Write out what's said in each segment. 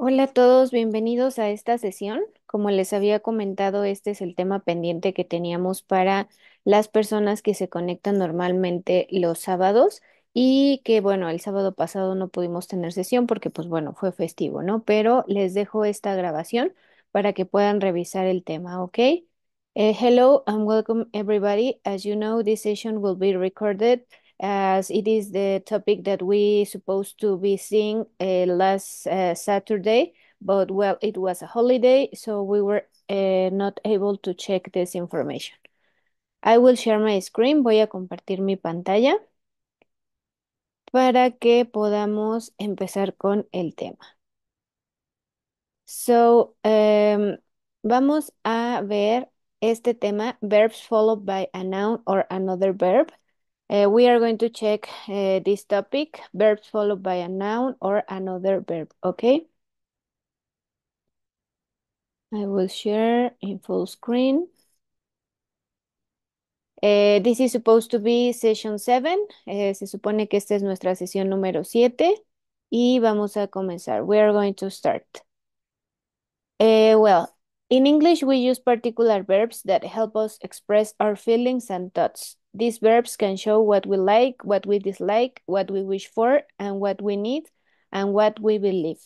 Hola a todos, bienvenidos a esta sesión. Como les había comentado, este es el tema pendiente que teníamos para las personas que se conectan normalmente los sábados y que bueno, el sábado pasado no pudimos tener sesión porque pues bueno, fue festivo, ¿no? Pero les dejo esta grabación para que puedan revisar el tema, ¿ok? Eh, hello and welcome everybody. As you know, this session will be recorded. as it is the topic that we supposed to be seeing uh, last uh, Saturday, but well, it was a holiday, so we were uh, not able to check this information. I will share my screen, voy a compartir mi pantalla para que podamos empezar con el tema. So, um, vamos a ver este tema, verbs followed by a noun or another verb. Uh, we are going to check uh, this topic, verbs followed by a noun or another verb, okay? I will share in full screen. Uh, this is supposed to be session 7. Uh, se supone que esta es nuestra sesión número 7 y vamos a comenzar. We are going to start. Uh, well, In English, we use particular verbs that help us express our feelings and thoughts. These verbs can show what we like, what we dislike, what we wish for, and what we need, and what we believe.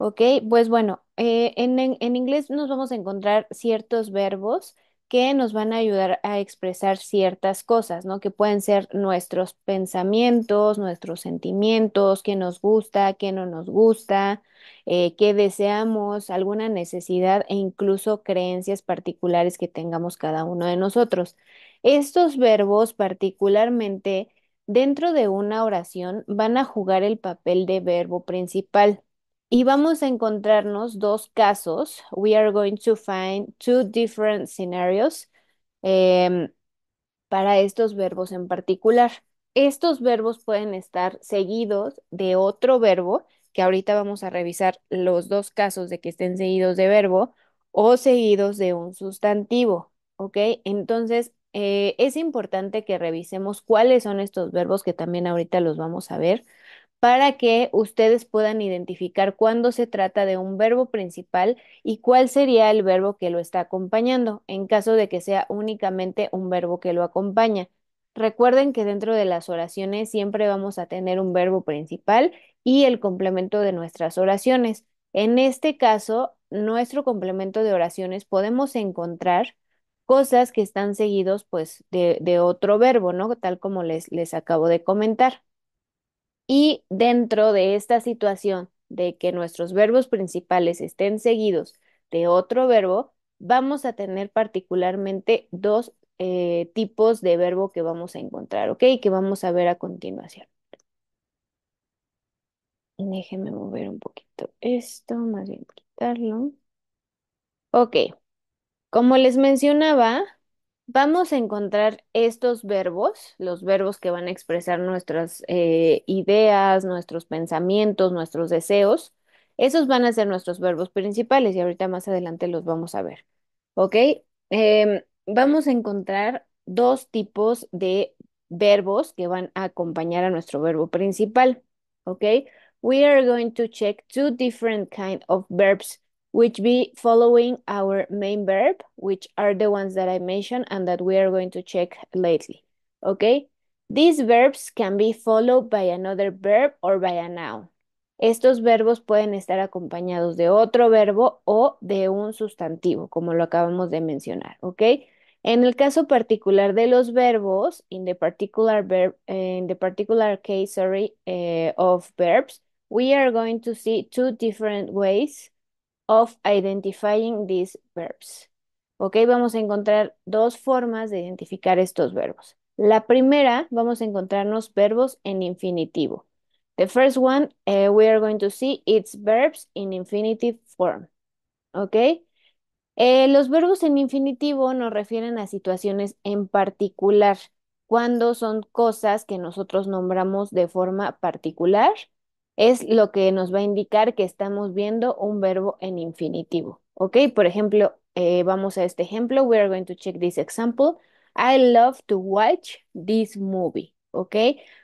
Ok, pues bueno, eh, en, en, en inglés nos vamos a encontrar ciertos verbos que nos van a ayudar a expresar ciertas cosas, ¿no? Que pueden ser nuestros pensamientos, nuestros sentimientos, qué nos gusta, qué no nos gusta, eh, que deseamos, alguna necesidad e incluso creencias particulares que tengamos cada uno de nosotros. Estos verbos particularmente dentro de una oración van a jugar el papel de verbo principal. Y vamos a encontrarnos dos casos. We are going to find two different scenarios em, para estos verbos en particular. Estos verbos pueden estar seguidos de otro verbo que ahorita vamos a revisar los dos casos de que estén seguidos de verbo o seguidos de un sustantivo, ¿ok? Entonces, eh, es importante que revisemos cuáles son estos verbos que también ahorita los vamos a ver para que ustedes puedan identificar cuándo se trata de un verbo principal y cuál sería el verbo que lo está acompañando, en caso de que sea únicamente un verbo que lo acompaña. Recuerden que dentro de las oraciones siempre vamos a tener un verbo principal y el complemento de nuestras oraciones. En este caso, nuestro complemento de oraciones podemos encontrar cosas que están seguidos pues de, otro verbo, ¿no? Tal como les, les acabo de comentar. Y dentro de esta situación de que nuestros verbos principales estén seguidos de otro verbo, vamos a tener particularmente dos eh, tipos de verbo que vamos a encontrar, ¿ok? Que vamos a ver a continuación. déjenme mover un poquito esto, más bien quitarlo. Ok, como les mencionaba, vamos a encontrar estos verbos, los verbos que van a expresar nuestras eh, ideas, nuestros pensamientos, nuestros deseos. Esos van a ser nuestros verbos principales y ahorita más adelante los vamos a ver. ¿Ok? Eh, vamos a encontrar dos tipos de verbos que van a acompañar a nuestro verbo principal, ¿ok? We are going to check two different kinds of verbs, which be following our main verb, which are the ones that I mentioned and that we are going to check lately, ¿ok? These verbs can be followed by another verb or by a noun. Estos verbos pueden estar acompañados de otro verbo o de un sustantivo, como lo acabamos de mencionar, ¿ok? En el caso particular de los verbos, in the particular, eh, particular case eh, of verbs, we are going to see two different ways of identifying these verbs. Ok, vamos a encontrar dos formas de identificar estos verbos. La primera, vamos a encontrarnos verbos en infinitivo. The first one, eh, we are going to see its verbs in infinitive form. Ok, eh, los verbos en infinitivo nos refieren a situaciones en particular, cuando son cosas que nosotros nombramos de forma particular, es lo que nos va a indicar que estamos viendo un verbo en infinitivo. ¿Ok? Por ejemplo, eh, vamos a este ejemplo. We are going to check this example. I love to watch this movie. ¿Ok?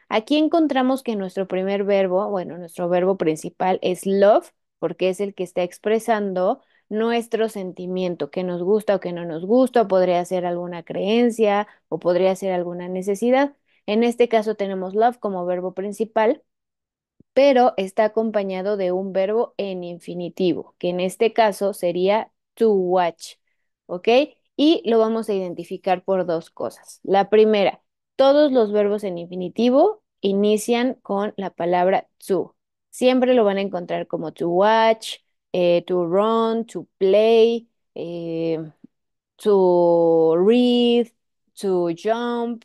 Aquí encontramos que nuestro primer verbo, bueno, nuestro verbo principal es love, porque es el que está expresando nuestro sentimiento, que nos gusta o que no nos gusta, podría ser alguna creencia o podría ser alguna necesidad. En este caso tenemos love como verbo principal, pero está acompañado de un verbo en infinitivo, que en este caso sería to watch, ¿ok? Y lo vamos a identificar por dos cosas. La primera, todos los verbos en infinitivo inician con la palabra to. Siempre lo van a encontrar como to watch, eh, to run, to play, eh, to read, to jump.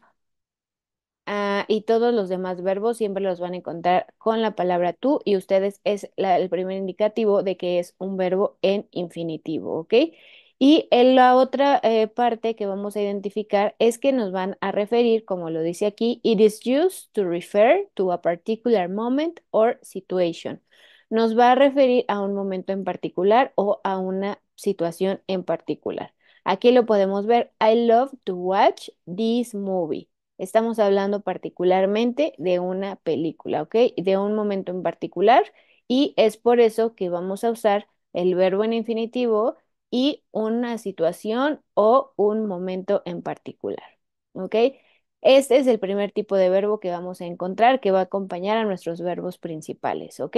Ah, y todos los demás verbos siempre los van a encontrar con la palabra tú y ustedes es el primer indicativo de que es un verbo en infinitivo, ¿ok? Y en la otra eh, parte que vamos a identificar es que nos van a referir, como lo dice aquí, it is used to refer to a particular moment or situation nos va a referir a un momento en particular o a una situación en particular. Aquí lo podemos ver, I love to watch this movie. Estamos hablando particularmente de una película, ¿ok? De un momento en particular y es por eso que vamos a usar el verbo en infinitivo y una situación o un momento en particular, ¿ok? Este es el primer tipo de verbo que vamos a encontrar que va a acompañar a nuestros verbos principales, ¿ok?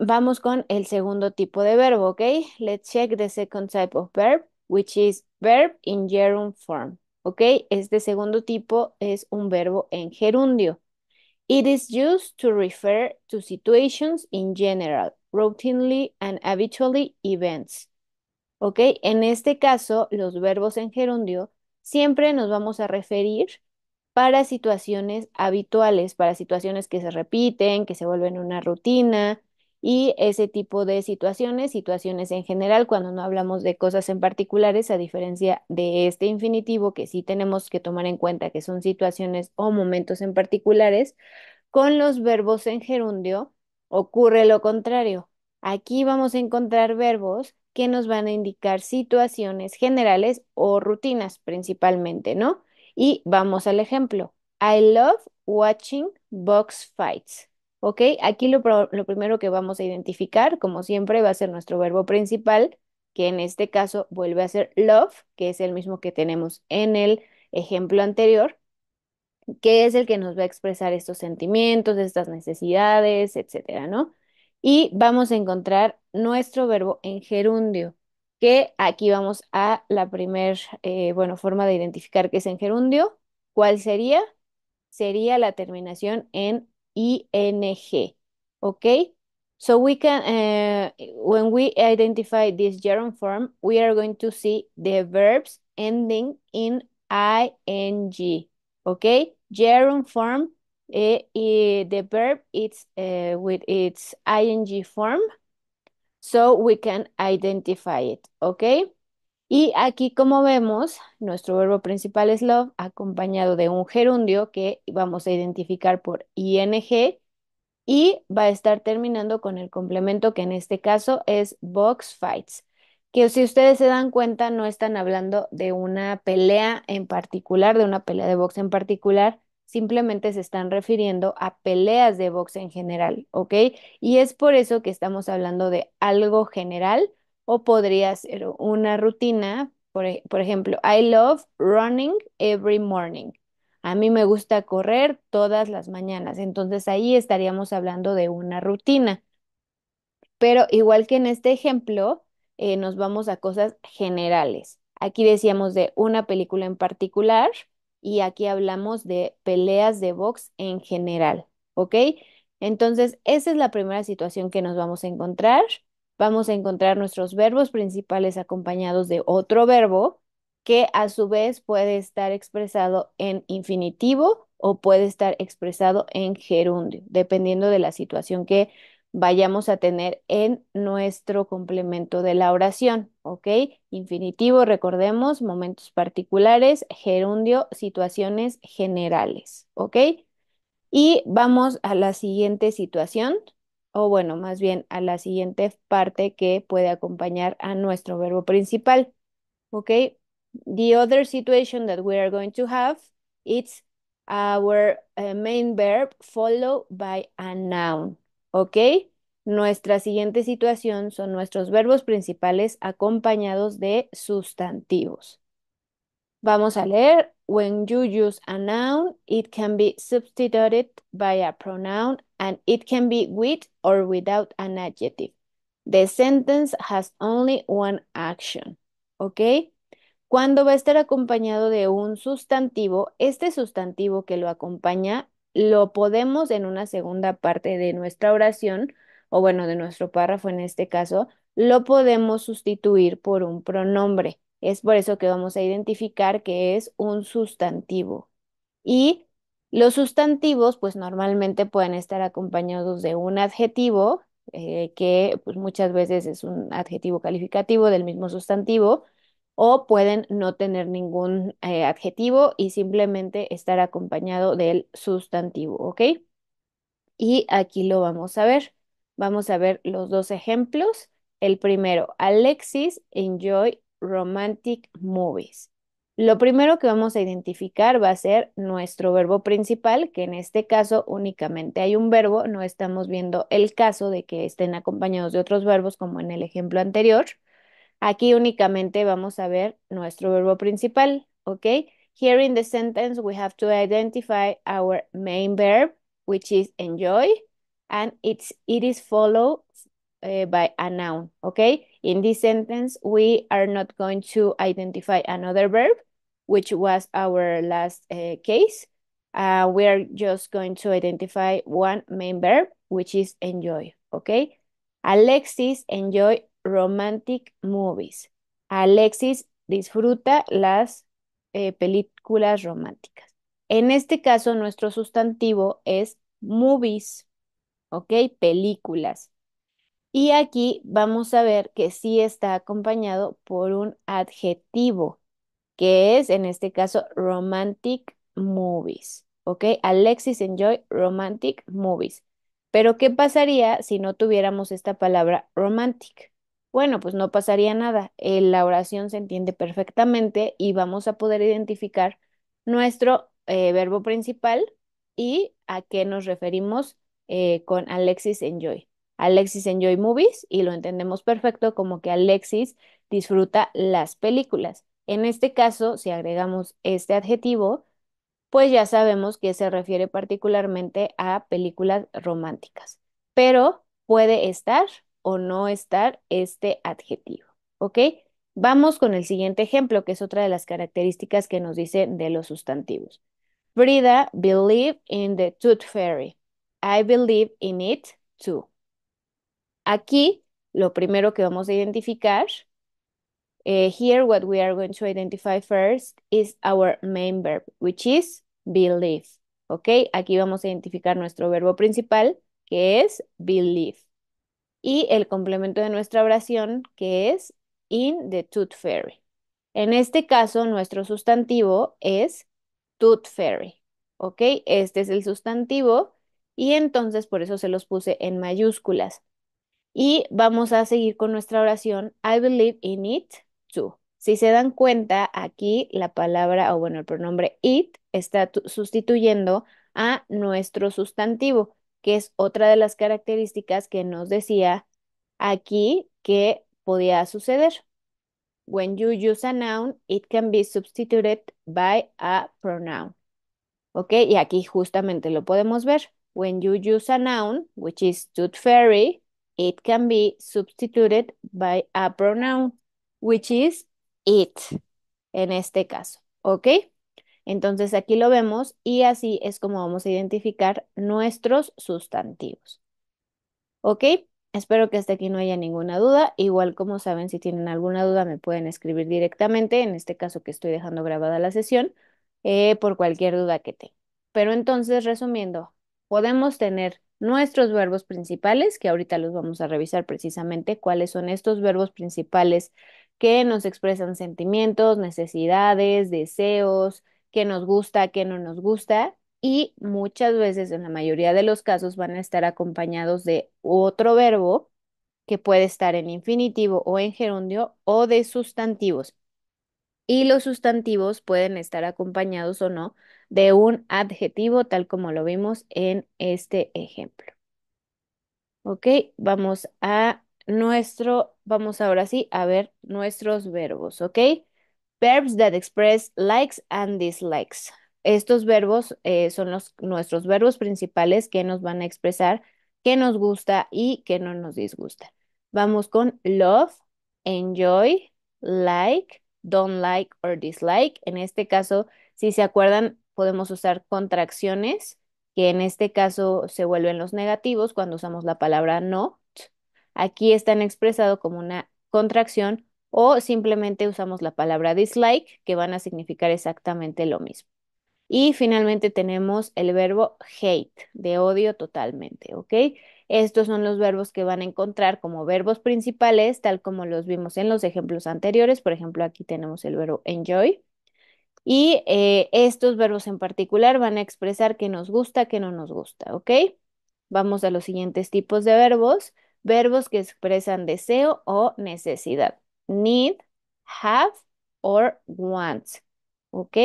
vamos con el segundo tipo de verbo, ¿ok? Let's check the second type of verb, which is verb in gerund form, ¿ok? Este segundo tipo es un verbo en gerundio. It is used to refer to situations in general, routinely and habitually events. ¿Ok? En este caso, los verbos en gerundio siempre nos vamos a referir para situaciones habituales, para situaciones que se repiten, que se vuelven una rutina, y ese tipo de situaciones, situaciones en general, cuando no hablamos de cosas en particulares, a diferencia de este infinitivo, que sí tenemos que tomar en cuenta que son situaciones o momentos en particulares, con los verbos en gerundio ocurre lo contrario. Aquí vamos a encontrar verbos que nos van a indicar situaciones generales o rutinas principalmente, ¿no? Y vamos al ejemplo. I love watching box fights. ¿Ok? Aquí lo, primero que vamos a identificar, como siempre, va a ser nuestro verbo principal, que en este caso vuelve a ser love, que es el mismo que tenemos en el ejemplo anterior, que es el que nos va a expresar estos sentimientos, estas necesidades, etcétera, ¿no? Y vamos a encontrar nuestro verbo en gerundio, que aquí vamos a la primer, eh, bueno, forma de identificar que es en gerundio. ¿Cuál sería? Sería la terminación en ing. Okay, so we can, uh, when we identify this gerund form, we are going to see the verbs ending in ing. Okay, gerund form, eh, eh, the verb it's eh, with its ing form, so we can identify it. Okay. Y aquí, como vemos, nuestro verbo principal es love, acompañado de un gerundio que vamos a identificar por ing y va a estar terminando con el complemento que en este caso es box fights, que si ustedes se dan cuenta no están hablando de una pelea en particular, de una pelea de box en particular, simplemente se están refiriendo a peleas de box en general, ¿ok? Y es por eso que estamos hablando de algo general o podría ser una rutina, e, por, ejemplo, I love running every morning. A mí me gusta correr todas las mañanas, entonces ahí estaríamos hablando de una rutina. Pero igual que en este ejemplo, eh, nos vamos a cosas generales. Aquí decíamos de una película en particular y aquí hablamos de peleas de box en general, ¿ok? Entonces, esa es la primera situación que nos vamos a encontrar vamos a encontrar nuestros verbos principales acompañados de otro verbo que a su vez puede estar expresado en infinitivo o puede estar expresado en gerundio, dependiendo de la situación que vayamos a tener en nuestro complemento de la oración, ¿ok? Infinitivo, recordemos, momentos particulares, gerundio, situaciones generales, ¿ok? Y vamos a la siguiente situación, o bueno, más bien a la siguiente parte que puede acompañar a nuestro verbo principal. ¿Ok? The other situation that we are going to have, it's our eh, main verb followed by a noun. ¿Ok? Nuestra siguiente situación son nuestros verbos principales acompañados de sustantivos. Vamos a leer. When you use a noun, it can be substituted by a pronoun and it can be with or without an adjective. The sentence has only one action. ¿Ok? Cuando va a estar acompañado de un sustantivo, este sustantivo que lo acompaña lo podemos en una segunda parte de nuestra oración, o bueno, de nuestro párrafo en este caso, lo podemos sustituir por un pronombre. Es por eso que vamos a identificar que es un sustantivo. Y los sustantivos, pues normalmente pueden estar acompañados de un adjetivo, eh, que pues, muchas veces es un adjetivo calificativo del mismo sustantivo, o pueden no tener ningún eh, adjetivo y simplemente estar acompañado del sustantivo, ¿ok? Y aquí lo vamos a ver. Vamos a ver los dos ejemplos. El primero, Alexis enjoy romantic movies. Lo primero que vamos a identificar va a ser nuestro verbo principal, que en este caso únicamente hay un verbo, no estamos viendo el caso de que estén acompañados de otros verbos como en el ejemplo anterior. Aquí únicamente vamos a ver nuestro verbo principal, ¿ok? Here in the sentence we have to identify our main verb, which is enjoy, and it's, it is follow uh, by a noun, okay? In this sentence, we are not going to identify another verb, which was our last uh, case. Uh, we are just going to identify one main verb, which is enjoy, okay? Alexis enjoy romantic movies. Alexis disfruta las eh, películas románticas. En este caso, nuestro sustantivo es movies, ¿ok? Películas. Y aquí vamos a ver que sí está acompañado por un adjetivo, que es en este caso romantic movies. ¿Ok? Alexis enjoy romantic movies. Pero ¿qué pasaría si no tuviéramos esta palabra romantic? Bueno, pues no pasaría nada. Eh, la oración se entiende perfectamente y vamos a poder identificar nuestro eh, verbo principal y a qué nos referimos eh, con Alexis enjoy. Alexis Enjoy Movies y lo entendemos perfecto como que Alexis disfruta las películas. En este caso, si agregamos este adjetivo, pues ya sabemos que se refiere particularmente a películas románticas, pero puede estar o no estar este adjetivo, ¿ok? Vamos con el siguiente ejemplo, que es otra de las características que nos dice de los sustantivos. Frida believe in the tooth fairy. I believe in it too. Aquí, lo primero que vamos a identificar, eh, here what we are going to identify first is our main verb, which is believe. ¿Ok? Aquí vamos a identificar nuestro verbo principal, que es believe. Y el complemento de nuestra oración, que es in the tooth fairy. En este caso, nuestro sustantivo es tooth fairy. ¿Ok? Este es el sustantivo y entonces por eso se los puse en mayúsculas. Y vamos a seguir con nuestra oración, I believe in it too. Si se dan cuenta, aquí la palabra, o bueno, el pronombre it está sustituyendo a nuestro sustantivo, que es otra de las características que nos decía aquí que podía suceder. When you use a noun, it can be substituted by a pronoun. ¿Ok? Y aquí justamente lo podemos ver. When you use a noun, which is tooth fairy, It can be substituted by a pronoun, which is it, en este caso, ¿ok? Entonces aquí lo vemos y así es como vamos a identificar nuestros sustantivos. ¿Ok? Espero que hasta aquí no haya ninguna duda. Igual como saben, si tienen alguna duda me pueden escribir directamente, en este caso que estoy dejando grabada la sesión, eh, por cualquier duda que tengan. Pero entonces, resumiendo, podemos tener nuestros verbos principales, que ahorita los vamos a revisar precisamente cuáles son estos verbos principales que nos expresan sentimientos, necesidades, deseos, qué nos gusta, qué no nos gusta, y muchas veces, en la mayoría de los casos, van a estar acompañados de otro verbo que puede estar en infinitivo o en gerundio o de sustantivos. Y los sustantivos pueden estar acompañados o no de un adjetivo, tal como lo vimos en este ejemplo. Ok, vamos a nuestro, vamos ahora sí a ver nuestros verbos, ¿ok? Verbs that express likes and dislikes. Estos verbos eh, son los, nuestros verbos principales que nos van a expresar qué nos gusta y qué no nos disgusta. Vamos con love, enjoy, like, don't like or dislike. En este caso, si se acuerdan, podemos usar contracciones, que en este caso se vuelven los negativos cuando usamos la palabra no. Aquí están expresados como una contracción o simplemente usamos la palabra dislike, que van a significar exactamente lo mismo. Y finalmente tenemos el verbo hate, de odio totalmente, ¿ok? Estos son los verbos que van a encontrar como verbos principales, tal como los vimos en los ejemplos anteriores. Por ejemplo, aquí tenemos el verbo enjoy. Y eh, estos verbos en particular van a expresar que nos gusta, que no nos gusta, ¿ok? Vamos a los siguientes tipos de verbos. Verbos que expresan deseo o necesidad. Need, have or want, ¿ok?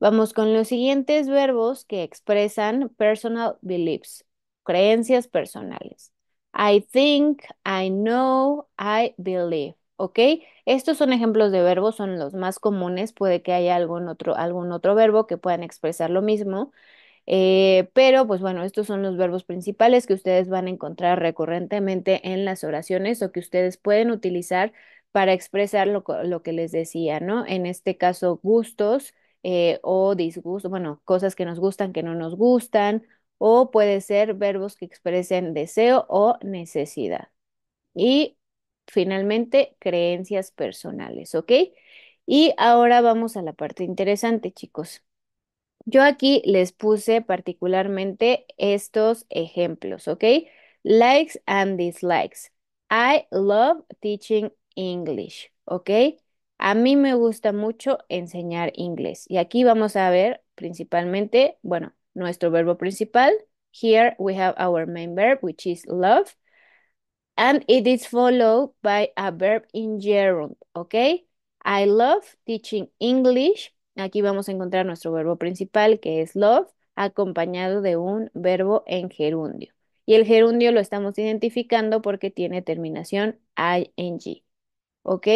Vamos con los siguientes verbos que expresan personal beliefs, creencias personales. I think, I know, I believe. ¿ok? Estos son ejemplos de verbos, son los más comunes, puede que haya algún otro, algún otro verbo que puedan expresar lo mismo, eh, pero pues bueno, estos son los verbos principales que ustedes van a encontrar recurrentemente en las oraciones o que ustedes pueden utilizar para expresar lo, que les decía, ¿no? En este caso, gustos eh, o disgustos, bueno, cosas que nos gustan, que no nos gustan, o puede ser verbos que expresen deseo o necesidad. Y finalmente creencias personales, ¿ok? Y ahora vamos a la parte interesante, chicos. Yo aquí les puse particularmente estos ejemplos, ¿ok? Likes and dislikes. I love teaching English, ¿ok? A mí me gusta mucho enseñar inglés. Y aquí vamos a ver principalmente, bueno, nuestro verbo principal. Here we have our main verb, which is love. And it is followed by a verb in gerund, ¿ok? I love teaching English. Aquí vamos a encontrar nuestro verbo principal, que es love, acompañado de un verbo en gerundio. Y el gerundio lo estamos identificando porque tiene terminación ing, ¿ok?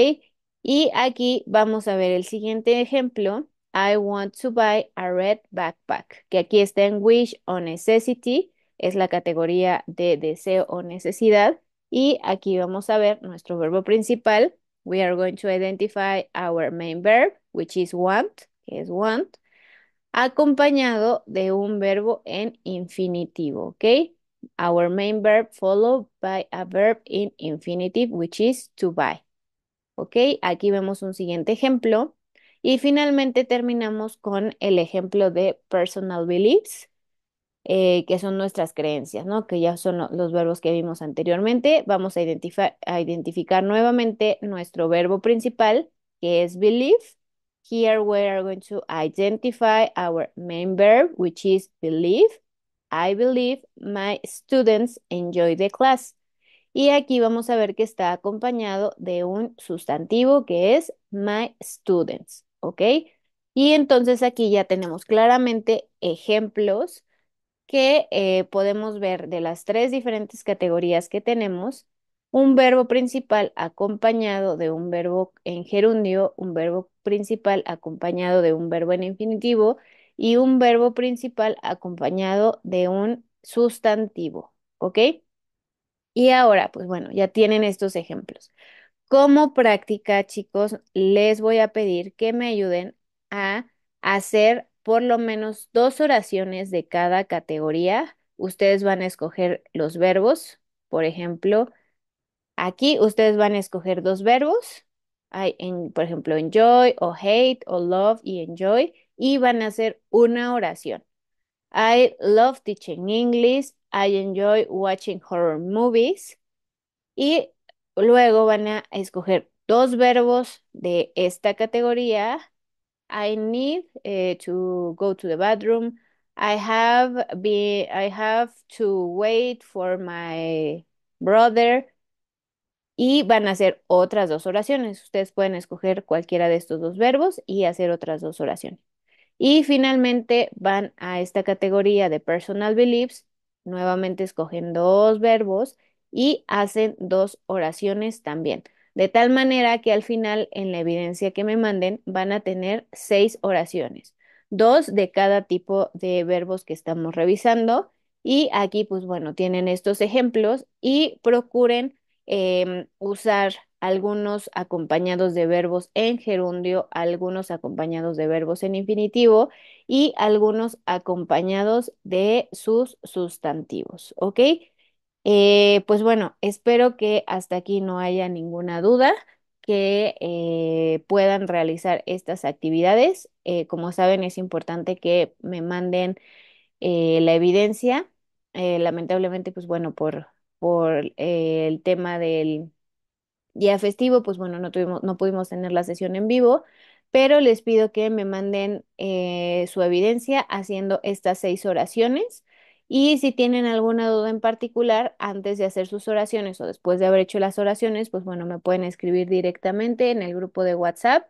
Y aquí vamos a ver el siguiente ejemplo. I want to buy a red backpack, que aquí está en wish o necessity, es la categoría de deseo o necesidad. Y aquí vamos a ver nuestro verbo principal. We are going to identify our main verb, which is want, que es want, acompañado de un verbo en infinitivo, ¿ok? Our main verb followed by a verb in infinitive, which is to buy. ¿Ok? Aquí vemos un siguiente ejemplo. Y finalmente terminamos con el ejemplo de personal beliefs, eh, que son nuestras creencias, ¿no? Que ya son los verbos que vimos anteriormente. Vamos a, a identificar nuevamente nuestro verbo principal, que es believe. Here we are going to identify our main verb, which is believe. I believe my students enjoy the class. Y aquí vamos a ver que está acompañado de un sustantivo que es my students, ¿ok? Y entonces aquí ya tenemos claramente ejemplos que eh, podemos ver de las tres diferentes categorías que tenemos, un verbo principal acompañado de un verbo en gerundio, un verbo principal acompañado de un verbo en infinitivo y un verbo principal acompañado de un sustantivo, ¿ok? Y ahora, pues bueno, ya tienen estos ejemplos. Como práctica, chicos, les voy a pedir que me ayuden a hacer por lo menos dos oraciones de cada categoría. Ustedes van a escoger los verbos. Por ejemplo, aquí ustedes van a escoger dos verbos. Hay por ejemplo, enjoy o hate o love y enjoy. Y van a hacer una oración. I love teaching English. I enjoy watching horror movies. Y luego van a escoger dos verbos de esta categoría I need eh, to go to the bathroom. I have been I have to wait for my brother. Y van a hacer otras dos oraciones. Ustedes pueden escoger cualquiera de estos dos verbos y hacer otras dos oraciones. Y finalmente van a esta categoría de personal beliefs, nuevamente escogen dos verbos y hacen dos oraciones también. De tal manera que al final, en la evidencia que me manden, van a tener seis oraciones, dos de cada tipo de verbos que estamos revisando. Y aquí, pues bueno, tienen estos ejemplos y procuren em, usar algunos acompañados de verbos en gerundio, algunos acompañados de verbos en infinitivo y algunos acompañados de sus sustantivos, ¿ok? Eh, pues bueno, espero que hasta aquí no haya ninguna duda, que eh, puedan realizar estas actividades. Eh, como saben, es importante que me manden la evidencia. lamentablemente, pues bueno, por, por el tema del día festivo, pues bueno, no, tuvimos, no pudimos tener la sesión en vivo, pero les pido que me manden su evidencia haciendo estas seis oraciones y si tienen alguna duda en particular, antes de hacer sus oraciones o después de haber hecho las oraciones, pues bueno, me pueden escribir directamente en el grupo de WhatsApp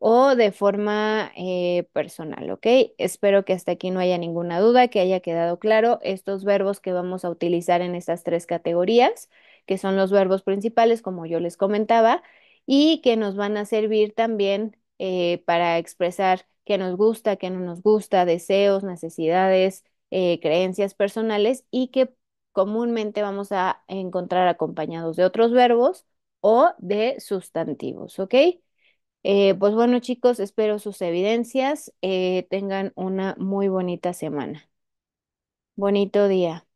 o de forma eh, personal, ¿ok? Espero que hasta aquí no haya ninguna duda, que haya quedado claro estos verbos que vamos a utilizar en estas tres categorías, que son los verbos principales, como yo les comentaba, y que nos van a servir también eh, para expresar qué nos gusta, qué no nos gusta, deseos, necesidades, eh, creencias personales y que comúnmente vamos a encontrar acompañados de otros verbos o de sustantivos, ¿ok? Eh, pues bueno chicos, espero sus evidencias. Eh, tengan una muy bonita semana. Bonito día.